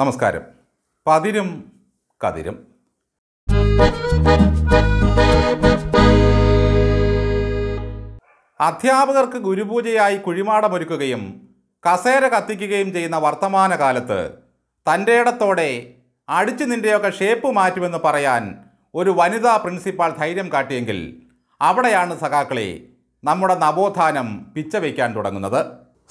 നമസ്കാരം പതിരും കതിരും അധ്യാപകർക്ക് ഗുരുപൂജയായി കുഴിമാടമൊരുക്കുകയും കസേര കത്തിക്കുകയും ചെയ്യുന്ന വർത്തമാന കാലത്ത് തൻ്റെ ഇടത്തോടെ അടിച്ചു നിൻ്റെയൊക്കെ ഷേപ്പ് മാറ്റുമെന്ന് പറയാൻ ഒരു വനിതാ പ്രിൻസിപ്പാൾ ധൈര്യം കാട്ടിയെങ്കിൽ അവിടെയാണ് സഖാക്കളെ നമ്മുടെ നവോത്ഥാനം പിച്ചവയ്ക്കാൻ തുടങ്ങുന്നത്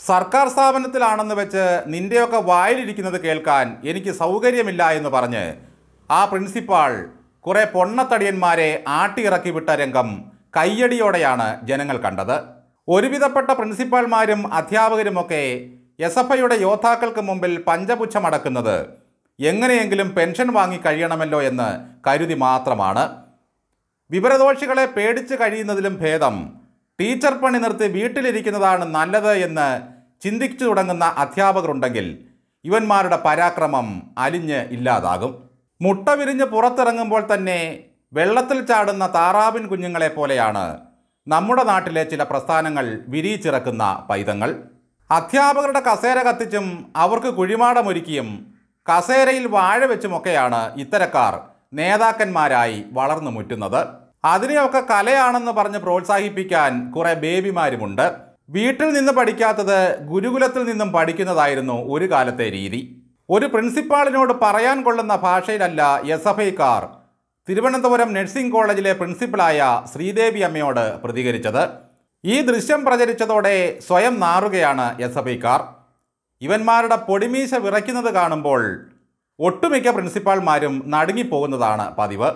സർക്കാർ സ്ഥാപനത്തിലാണെന്ന് വെച്ച് നിൻ്റെയൊക്കെ വായിലിരിക്കുന്നത് കേൾക്കാൻ എനിക്ക് സൗകര്യമില്ല എന്ന് പറഞ്ഞ് ആ പ്രിൻസിപ്പാൾ കുറേ പൊണ്ണത്തടിയന്മാരെ ആട്ടിയിറക്കി വിട്ട രംഗം കയ്യടിയോടെയാണ് ജനങ്ങൾ കണ്ടത് ഒരുവിധപ്പെട്ട പ്രിൻസിപ്പാൾമാരും അധ്യാപകരുമൊക്കെ എസ് എഫ് ഐയുടെ യോദ്ധാക്കൾക്ക് മുമ്പിൽ പഞ്ചപുച്ഛമടക്കുന്നത് എങ്ങനെയെങ്കിലും പെൻഷൻ വാങ്ങി കഴിയണമല്ലോ എന്ന് കരുതി മാത്രമാണ് വിവരദോഷികളെ പേടിച്ച് കഴിയുന്നതിലും ഭേദം ടീച്ചർ പണി നിർത്തി വീട്ടിലിരിക്കുന്നതാണ് നല്ലത് എന്ന് ചിന്തിച്ചു തുടങ്ങുന്ന അധ്യാപകരുണ്ടെങ്കിൽ ഇവന്മാരുടെ പരാക്രമം അലിഞ്ഞ് ഇല്ലാതാകും മുട്ട വിരിഞ്ഞ് പുറത്തിറങ്ങുമ്പോൾ തന്നെ വെള്ളത്തിൽ ചാടുന്ന താറാവിൻ കുഞ്ഞുങ്ങളെ പോലെയാണ് നമ്മുടെ നാട്ടിലെ ചില പ്രസ്ഥാനങ്ങൾ വിരിയിച്ചിറക്കുന്ന പൈതങ്ങൾ അധ്യാപകരുടെ കസേര കത്തിച്ചും അവർക്ക് കുഴിമാടമൊരുക്കിയും കസേരയിൽ വാഴ വെച്ചുമൊക്കെയാണ് ഇത്തരക്കാർ നേതാക്കന്മാരായി വളർന്നു മുറ്റുന്നത് അതിനെയൊക്കെ കലയാണെന്ന് പറഞ്ഞ് പ്രോത്സാഹിപ്പിക്കാൻ കുറേ ബേബിമാരുമുണ്ട് വീട്ടിൽ നിന്ന് പഠിക്കാത്തത് ഗുരുകുലത്തിൽ നിന്നും പഠിക്കുന്നതായിരുന്നു ഒരു കാലത്തെ രീതി ഒരു പ്രിൻസിപ്പാളിനോട് പറയാൻ കൊള്ളുന്ന ഭാഷയിലല്ല എസ് എഫ് ഐക്കാർ തിരുവനന്തപുരം നഴ്സിംഗ് കോളേജിലെ പ്രിൻസിപ്പലായ ശ്രീദേവി അമ്മയോട് പ്രതികരിച്ചത് ഈ ദൃശ്യം പ്രചരിച്ചതോടെ സ്വയം നാറുകയാണ് എസ് എഫ് ഐക്കാർ ഇവന്മാരുടെ പൊടിമീശ വിറയ്ക്കുന്നത് കാണുമ്പോൾ ഒട്ടുമിക്ക പ്രിൻസിപ്പാൾമാരും നടുങ്ങിപ്പോകുന്നതാണ് പതിവ്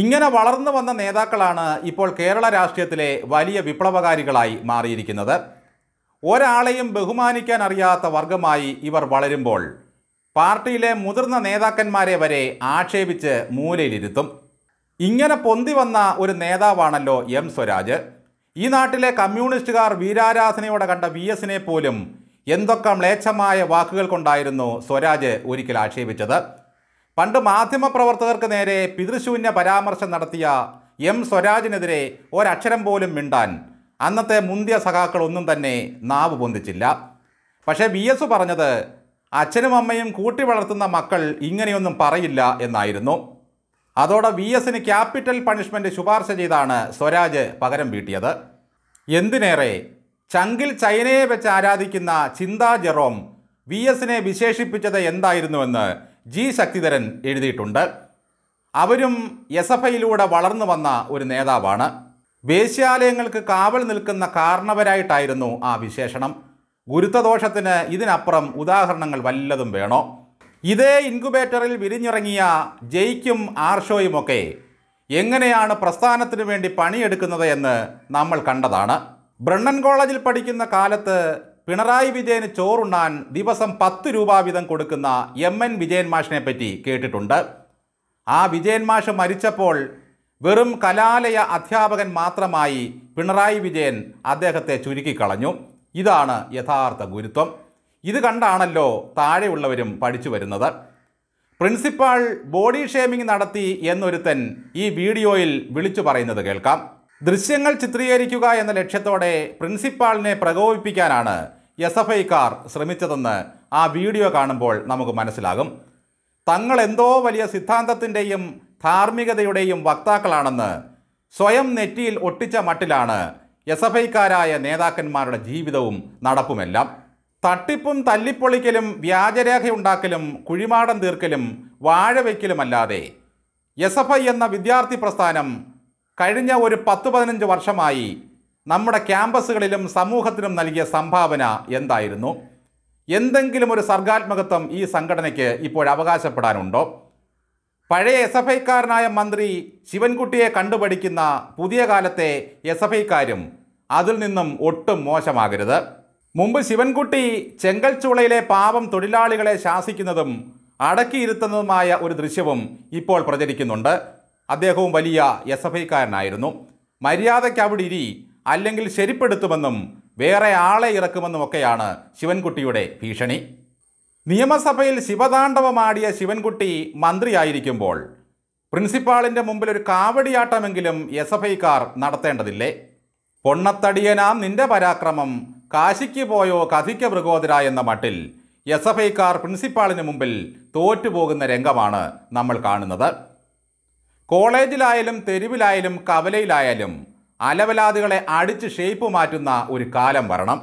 ഇങ്ങനെ വളർന്നു വന്ന നേതാക്കളാണ് ഇപ്പോൾ കേരള രാഷ്ട്രീയത്തിലെ വലിയ വിപ്ലവകാരികളായി മാറിയിരിക്കുന്നത് ഒരാളെയും ബഹുമാനിക്കാൻ അറിയാത്ത വർഗമായി ഇവർ വളരുമ്പോൾ പാർട്ടിയിലെ മുതിർന്ന നേതാക്കന്മാരെ വരെ ആക്ഷേപിച്ച് മൂലയിലിരുത്തും ഇങ്ങനെ പൊന്തി വന്ന ഒരു നേതാവാണല്ലോ എം സ്വരാജ് ഈ നാട്ടിലെ കമ്മ്യൂണിസ്റ്റുകാർ വീരാരാധനയോടെ കണ്ട വി എസിനെ പോലും എന്തൊക്കെ മ്ലേച്ഛമായ വാക്കുകൾ കൊണ്ടായിരുന്നു സ്വരാജ് ഒരിക്കൽ ആക്ഷേപിച്ചത് പണ്ട് മാധ്യമപ്രവർത്തകർക്ക് നേരെ പിതൃശൂന്യ പരാമർശം നടത്തിയ എം സ്വരാജിനെതിരെ ഒരക്ഷരം പോലും മിണ്ടാൻ അന്നത്തെ മുന്തിയ ഒന്നും തന്നെ നാവ് പൊന്തിച്ചില്ല പക്ഷേ വി എസ് പറഞ്ഞത് അച്ഛനും അമ്മയും കൂട്ടി വളർത്തുന്ന മക്കൾ ഇങ്ങനെയൊന്നും പറയില്ല എന്നായിരുന്നു അതോടെ വി എസിന് ക്യാപിറ്റൽ പണിഷ്മെൻറ്റ് ശുപാർശ ചെയ്താണ് സ്വരാജ് പകരം വീട്ടിയത് എന്തിനേറെ ചങ്കിൽ ചൈനയെ വെച്ച് ആരാധിക്കുന്ന ചിന്താ ജെറോം വി എസിനെ വിശേഷിപ്പിച്ചത് എന്തായിരുന്നുവെന്ന് ജി ശക്തിധരൻ എഴുതിയിട്ടുണ്ട് അവരും എസ് എഫ് ഐയിലൂടെ വളർന്നു വന്ന ഒരു നേതാവാണ് വേശ്യാലയങ്ങൾക്ക് കാവൽ നിൽക്കുന്ന കാരണവരായിട്ടായിരുന്നു ആ വിശേഷണം ഗുരുത്വദോഷത്തിന് ഇതിനപ്പുറം ഉദാഹരണങ്ങൾ വല്ലതും വേണോ ഇതേ ഇൻക്യുബേറ്ററിൽ വിരിഞ്ഞിറങ്ങിയ ജയ്ക്കും ആർഷോയുമൊക്കെ എങ്ങനെയാണ് പ്രസ്ഥാനത്തിനു വേണ്ടി പണിയെടുക്കുന്നത് എന്ന് നമ്മൾ കണ്ടതാണ് ബ്രണ്ണൻ കോളേജിൽ പഠിക്കുന്ന കാലത്ത് പിണറായി വിജയന് ചോറുണ്ണാൻ ദിവസം പത്ത് രൂപ വീതം കൊടുക്കുന്ന എം എൻ വിജയൻ മാഷിനെ പറ്റി കേട്ടിട്ടുണ്ട് ആ വിജയൻ മാഷ് മരിച്ചപ്പോൾ വെറും കലാലയ അധ്യാപകൻ മാത്രമായി പിണറായി വിജയൻ അദ്ദേഹത്തെ ചുരുക്കിക്കളഞ്ഞു ഇതാണ് യഥാർത്ഥ ഗുരുത്വം ഇത് കണ്ടാണല്ലോ താഴെയുള്ളവരും പഠിച്ചു വരുന്നത് പ്രിൻസിപ്പാൾ ബോഡി ഷേമിംഗ് നടത്തി എന്നൊരുത്തൻ ഈ വീഡിയോയിൽ വിളിച്ചു പറയുന്നത് കേൾക്കാം ദൃശ്യങ്ങൾ ചിത്രീകരിക്കുക എന്ന ലക്ഷ്യത്തോടെ പ്രിൻസിപ്പാളിനെ പ്രകോപിപ്പിക്കാനാണ് എസ് എഫ് ഐക്കാർ ശ്രമിച്ചതെന്ന് ആ വീഡിയോ കാണുമ്പോൾ നമുക്ക് മനസ്സിലാകും തങ്ങൾ എന്തോ വലിയ സിദ്ധാന്തത്തിൻ്റെയും ധാർമ്മികതയുടെയും വക്താക്കളാണെന്ന് സ്വയം നെറ്റിയിൽ ഒട്ടിച്ച മട്ടിലാണ് എസ് എഫ് ഐക്കാരായ നേതാക്കന്മാരുടെ ജീവിതവും നടപ്പുമെല്ലാം തട്ടിപ്പും തല്ലിപ്പൊളിക്കലും വ്യാജരേഖയുണ്ടാക്കലും കുഴിമാടം തീർക്കലും വാഴവെക്കലുമല്ലാതെ എസ് എഫ് ഐ എന്ന വിദ്യാർത്ഥി പ്രസ്ഥാനം കഴിഞ്ഞ ഒരു പത്ത് പതിനഞ്ച് വർഷമായി നമ്മുടെ ക്യാമ്പസുകളിലും സമൂഹത്തിനും നൽകിയ സംഭാവന എന്തായിരുന്നു എന്തെങ്കിലും ഒരു സർഗാത്മകത്വം ഈ സംഘടനയ്ക്ക് ഇപ്പോൾ അവകാശപ്പെടാനുണ്ടോ പഴയ എസ് എഫ് ഐക്കാരനായ മന്ത്രി ശിവൻകുട്ടിയെ കണ്ടുപഠിക്കുന്ന പുതിയ കാലത്തെ എസ് എഫ് ഐക്കാരും അതിൽ നിന്നും ഒട്ടും മോശമാകരുത് മുമ്പ് ശിവൻകുട്ടി ചെങ്കൽച്ചുളയിലെ പാവം തൊഴിലാളികളെ ശാസിക്കുന്നതും അടക്കിയിരുത്തുന്നതുമായ ഒരു ദൃശ്യവും ഇപ്പോൾ പ്രചരിക്കുന്നുണ്ട് അദ്ദേഹവും വലിയ എസ് എഫ് ഐക്കാരനായിരുന്നു മര്യാദയ്ക്ക് അവിടെ അല്ലെങ്കിൽ ശരിപ്പെടുത്തുമെന്നും വേറെ ആളെ ഇറക്കുമെന്നും ഒക്കെയാണ് ശിവൻകുട്ടിയുടെ ഭീഷണി നിയമസഭയിൽ ശിവതാണ്ഡവമാടിയ ശിവൻകുട്ടി മന്ത്രിയായിരിക്കുമ്പോൾ പ്രിൻസിപ്പാളിൻ്റെ മുമ്പിൽ ഒരു കാവടിയാട്ടമെങ്കിലും എസ് എഫ് ഐക്കാർ നടത്തേണ്ടതില്ലേ പൊണ്ണത്തടിയനാം നിന്റെ പരാക്രമം കാശിക്ക് പോയോ കഥിക്ക മൃഗോദര എന്ന മട്ടിൽ എസ് എഫ് ഐക്കാർ പ്രിൻസിപ്പാളിന് മുമ്പിൽ തോറ്റുപോകുന്ന രംഗമാണ് നമ്മൾ കാണുന്നത് കോളേജിലായാലും തെരുവിലായാലും കവലയിലായാലും അലവലാദുകളെ അടിച്ച് ഷേപ്പ് മാറ്റുന്ന ഒരു കാലം വരണം